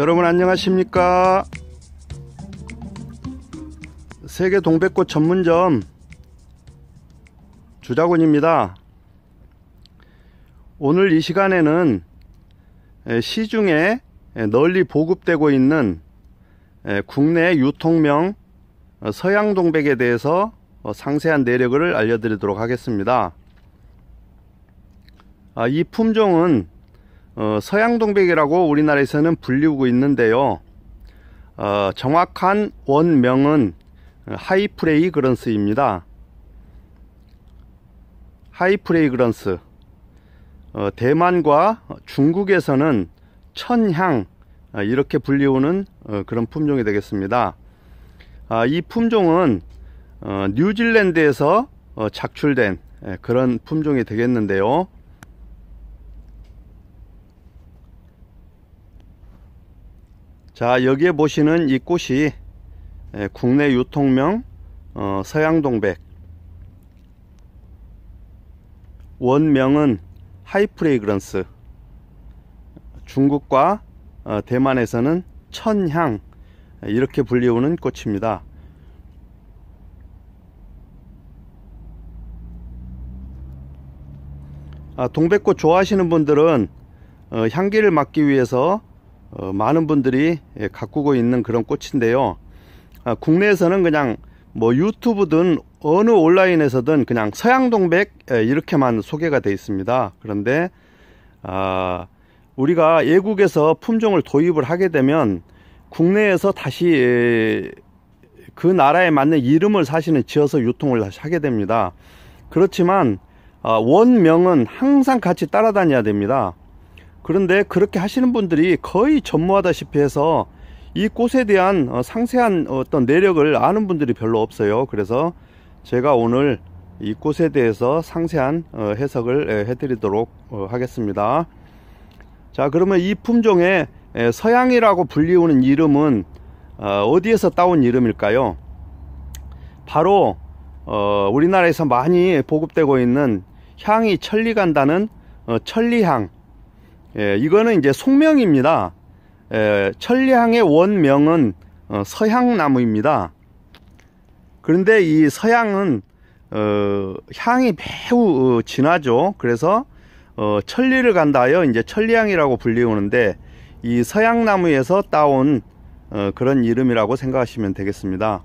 여러분 안녕하십니까 세계 동백꽃 전문점 주자군입니다 오늘 이 시간에는 시중에 널리 보급되고 있는 국내 유통명 서양 동백에 대해서 상세한 내력을 알려드리도록 하겠습니다 아, 이 품종은 어, 서양동백이라고 우리나라에서는 불리우고 있는데요. 어, 정확한 원명은 하이프레이그런스입니다. 하이프레이그런스 어, 대만과 중국에서는 천향 어, 이렇게 불리우는 어, 그런 품종이 되겠습니다. 아, 이 품종은 어, 뉴질랜드에서 작출된 예, 그런 품종이 되겠는데요. 자 여기에 보시는 이 꽃이 예, 국내 유통명 어, 서양동백 원명은 하이프레이그런스 중국과 어, 대만에서는 천향 이렇게 불리우는 꽃입니다 아, 동백꽃 좋아하시는 분들은 어, 향기를 맡기 위해서 어, 많은 분들이 예, 가꾸고 있는 그런 꽃인데요 아, 국내에서는 그냥 뭐 유튜브든 어느 온라인에서든 그냥 서양동백 예, 이렇게만 소개가 되어 있습니다 그런데 아, 우리가 외국에서 품종을 도입을 하게 되면 국내에서 다시 예, 그 나라에 맞는 이름을 사실은 지어서 유통을 다시 하게 됩니다 그렇지만 아, 원명은 항상 같이 따라다녀야 됩니다 그런데 그렇게 하시는 분들이 거의 전무하다시피 해서 이 꽃에 대한 어, 상세한 어떤 내력을 아는 분들이 별로 없어요. 그래서 제가 오늘 이 꽃에 대해서 상세한 어, 해석을 해드리도록 어, 하겠습니다. 자, 그러면 이 품종의 서양이라고 불리우는 이름은 어디에서 따온 이름일까요? 바로 우리나라에서 많이 보급되고 있는 향이 천리 간다는 천리향 예, 이거는 이제 송명입니다 예, 천향의 원명은 어, 서향나무입니다. 그런데 이 서향은 어, 향이 매우 어, 진하죠. 그래서 어, 천리를 간다하여 이제 천리향이라고 불리우는데 이 서향나무에서 따온 어, 그런 이름이라고 생각하시면 되겠습니다.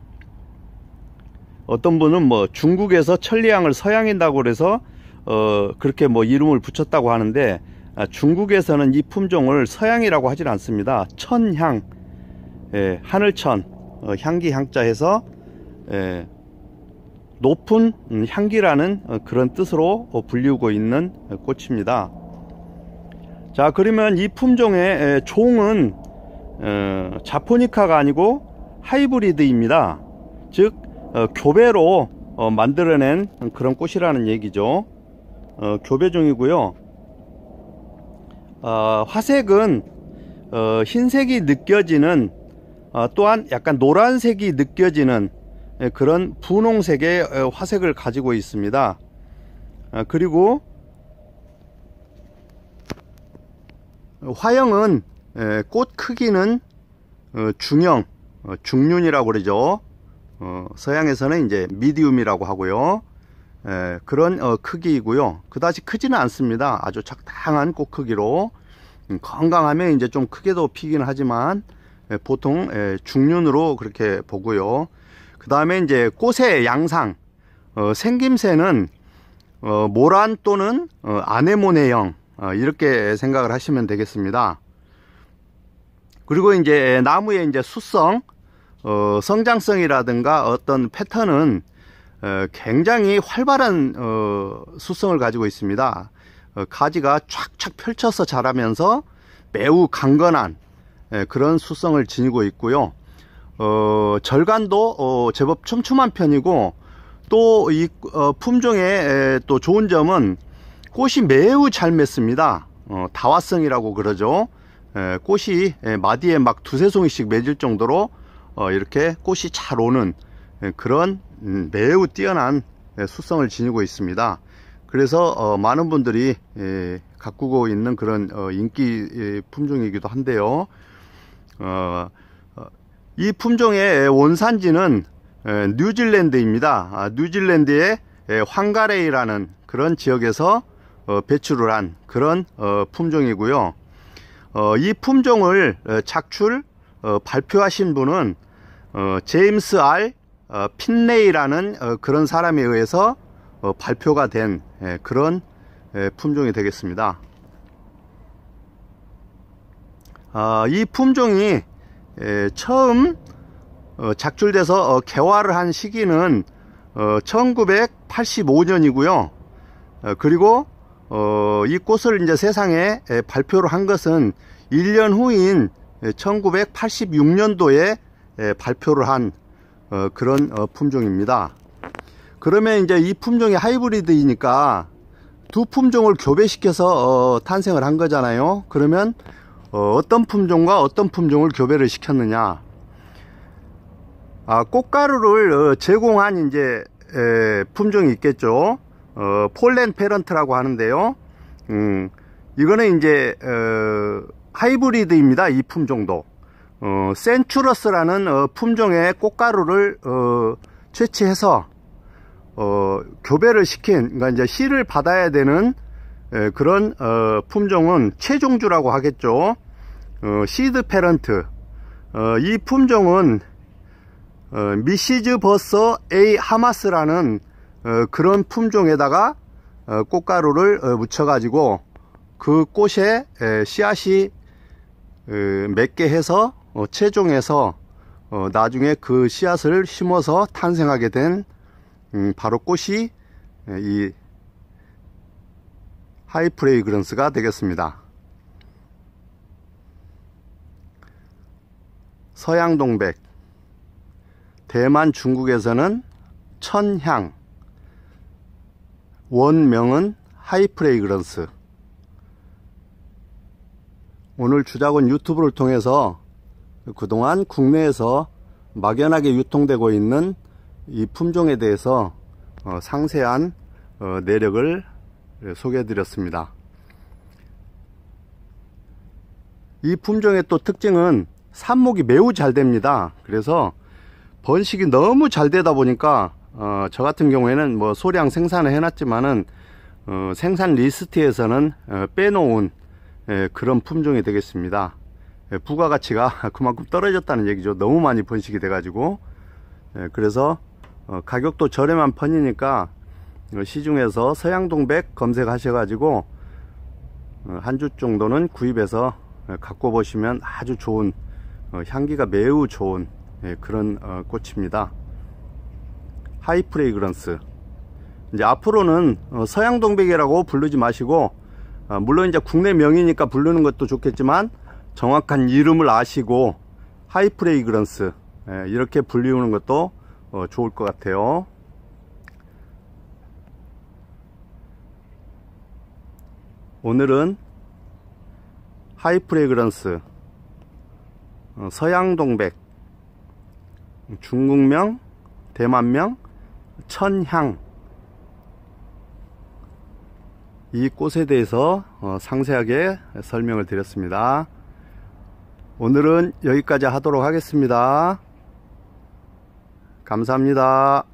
어떤 분은 뭐 중국에서 천리향을 서양인다고 그래서 어, 그렇게 뭐 이름을 붙였다고 하는데 아, 중국에서는 이 품종을 서향이라고 하진 않습니다. 천향, 예, 하늘천, 어, 향기 향자해서 예, 높은 음, 향기라는 어, 그런 뜻으로 어, 불리우고 있는 어, 꽃입니다. 자 그러면 이 품종의 종은 자포니카가 아니고 하이브리드입니다. 즉 교배로 만들어낸 그런 꽃이라는 얘기죠. 교배종이고요. 어, 화색은 어, 흰색이 느껴지는 어, 또한 약간 노란색이 느껴지는 예, 그런 분홍색의 어, 화색을 가지고 있습니다. 어, 그리고 화형은 예, 꽃 크기는 어, 중형, 중륜이라고 그러죠. 서양에서는 이제 미디움이라고 하고요. 에, 예, 그런 어, 크기이고요 그다지 크지는 않습니다 아주 적당한 꽃 크기로 음, 건강하면 이제 좀 크게도 피긴 하지만 에, 예, 보통 에, 예, 중륜으로 그렇게 보고요 그 다음에 이제 꽃의 양상 어, 생김새는 어, 모란 또는 어, 아네모네형 어, 이렇게 생각을 하시면 되겠습니다 그리고 이제 나무의 이제 수성 어, 성장성이라든가 어떤 패턴은 어, 굉장히 활발한 어, 수성을 가지고 있습니다. 어, 가지가 촥촥 펼쳐서 자라면서 매우 강건한 예, 그런 수성을 지니고 있고요. 절간도 제법 촘촘한 편이고 또 이 품종의 또 좋은 점은 꽃이 매우 잘 맺습니다. 다화성이라고 그러죠. 꽃이 마디에 막 두세 송이씩 맺을 정도로 이렇게 꽃이 잘 오는 그런 음, 매우 뛰어난 예, 수성을 지니고 있습니다. 그래서 어, 많은 분들이 예, 가꾸고 있는 그런 어, 인기 예, 품종이기도 한데요. 어, 이 품종의 원산지는 뉴질랜드입니다. 아, 뉴질랜드의 황가레이라는 그런 지역에서 배출을 한 그런 품종이고요. 이 품종을 착출 발표하신 분은 제임스 R. 어, 핀레이라는 어, 그런 사람에 의해서 어, 발표가 된 예, 그런 예, 품종이 되겠습니다. 어, 이 품종이 예, 처음 어, 작출돼서 어, 개화를 한 시기는 어, 1985년이고요. 어, 그리고 어, 이 꽃을 이제 세상에 예, 발표를 한 것은 1년 후인 1986년도에 예, 예, 발표를 한 어, 그런 어, 품종입니다. 그러면 이제 이 품종이 하이브리드이니까 두 품종을 교배시켜서 어, 탄생을 한 거잖아요. 그러면 어, 떤 품종과 어떤 품종을 교배를 시켰느냐? 아, 꽃가루를 어, 제공한 이제 에, 품종이 있겠죠. 어, 폴렌 페런트라고 하는데요. 음, 이거는 이제 어, 하이브리드입니다. 이 품종도. 어, 센츄러스라는 어, 품종의 꽃가루를 어, 채취해서 어, 교배를 시킨 그러니까 이제 씨를 받아야 되는 에, 예, 그런 어, 품종은 최종주라고 하겠죠. 어, 시드 페런트 어, 이 품종은 어, 미시즈 버서 A 하마스라는 어, 그런 품종에다가 어, 꽃가루를 어, 묻혀가지고 그 꽃에 에, 씨앗이 맺게 해서 어, 최종에서 어, 나중에 그 씨앗을 심어서 탄생하게 된 음, 바로 꽃이 예, 이 하이프레이그런스가 되겠습니다. 서양동백 대만 중국에서는 천향 원명은 하이프레이그런스 오늘 주작은 유튜브를 통해서 그동안 국내에서 막연하게 유통되고 있는 이 품종에 대해서 어, 상세한 어, 내력을 소개해 드렸습니다. 이 품종의 또 특징은 삽목이 매우 잘 됩니다. 그래서 번식이 너무 잘 되다 보니까 어, 저 같은 경우에는 뭐 소량 생산을 해놨지만은 어, 생산 리스트에서는 어, 빼놓은 예, 그런 품종이 되겠습니다. 예, 부가가치가 그만큼 떨어졌다는 얘기죠 너무 많이 번식이 돼 가지고 예, 그래서 어, 가격도 저렴한 편이니까 어, 시중에서 서양동백 검색하셔 가지고 어, 한 주 정도는 구입해서 갖고 보시면 아주 좋은 향기가 매우 좋은 예, 그런 꽃입니다 하이프레이그런스 이제 앞으로는 서양동백이라고 부르지 마시고 물론 이제 국내 명이니까 부르는 것도 좋겠지만 정확한 이름을 아시고 하이프레이그런스 예, 이렇게 불리우는 것도 어, 좋을 것 같아요 오늘은 하이프레그런스 어, 서양동백 중국명 대만명 천향 이 꽃에 대해서 어, 상세하게 설명을 드렸습니다. 오늘은 여기까지 하도록 하겠습니다. 감사합니다.